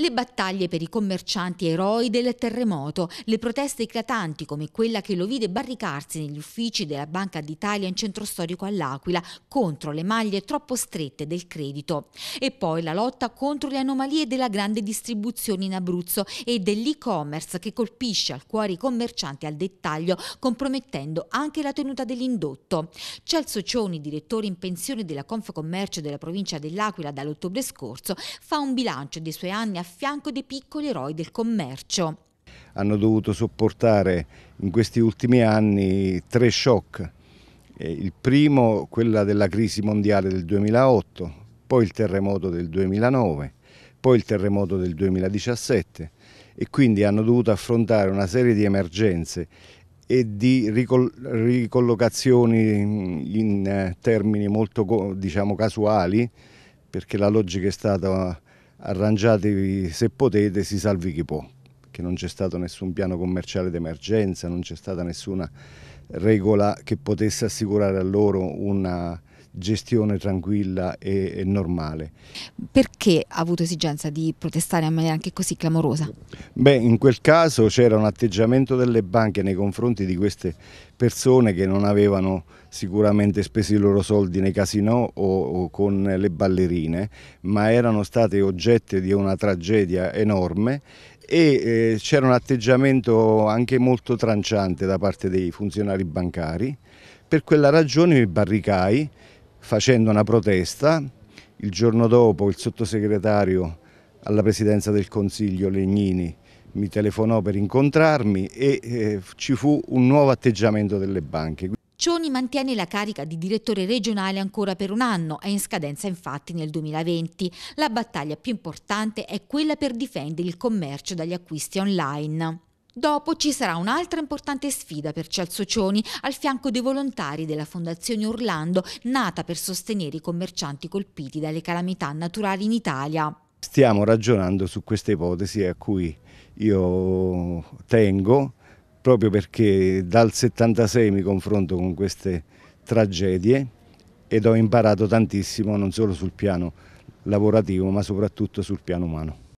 Le battaglie per i commercianti eroi del terremoto, le proteste eclatanti come quella che lo vide barricarsi negli uffici della Banca d'Italia in centro storico all'Aquila contro le maglie troppo strette del credito. E poi la lotta contro le anomalie della grande distribuzione in Abruzzo e dell'e-commerce che colpisce al cuore i commercianti al dettaglio, compromettendo anche la tenuta dell'indotto. Celso Cioni, direttore in pensione della Confcommercio della provincia dell'Aquila dall'ottobre scorso, fa un bilancio dei suoi anni a fianco dei piccoli eroi del commercio. Hanno dovuto sopportare in questi ultimi anni tre shock. Eh, il primo, quella della crisi mondiale del 2008, poi il terremoto del 2009, poi il terremoto del 2017 e quindi hanno dovuto affrontare una serie di emergenze e di ricollocazioni in eh, termini molto diciamo, casuali perché la logica è stata arrangiatevi se potete, si salvi chi può, che non c'è stato nessun piano commerciale d'emergenza, non c'è stata nessuna regola che potesse assicurare a loro una gestione tranquilla e, e, normale. Perché ha avuto esigenza di protestare in maniera anche così clamorosa? Beh, in quel caso c'era un atteggiamento delle banche nei confronti di queste persone che non avevano sicuramente speso i loro soldi nei casinò o, o con le ballerine, ma erano state oggetto di una tragedia enorme e eh, c'era un atteggiamento anche molto tranciante da parte dei funzionari bancari. Per quella ragione mi barricai facendo una protesta. Il giorno dopo il sottosegretario alla presidenza del Consiglio Legnini mi telefonò per incontrarmi e eh, ci fu un nuovo atteggiamento delle banche. Cioni mantiene la carica di direttore regionale ancora per un anno, è in scadenza infatti nel 2020. La battaglia più importante è quella per difendere il commercio dagli acquisti online. Dopo ci sarà un'altra importante sfida per Cialzocioni al fianco dei volontari della Fondazione Orlando, nata per sostenere i commercianti colpiti dalle calamità naturali in Italia. Stiamo ragionando su questa ipotesi a cui io tengo, proprio perché dal 76 mi confronto con queste tragedie ed ho imparato tantissimo non solo sul piano lavorativo ma soprattutto sul piano umano.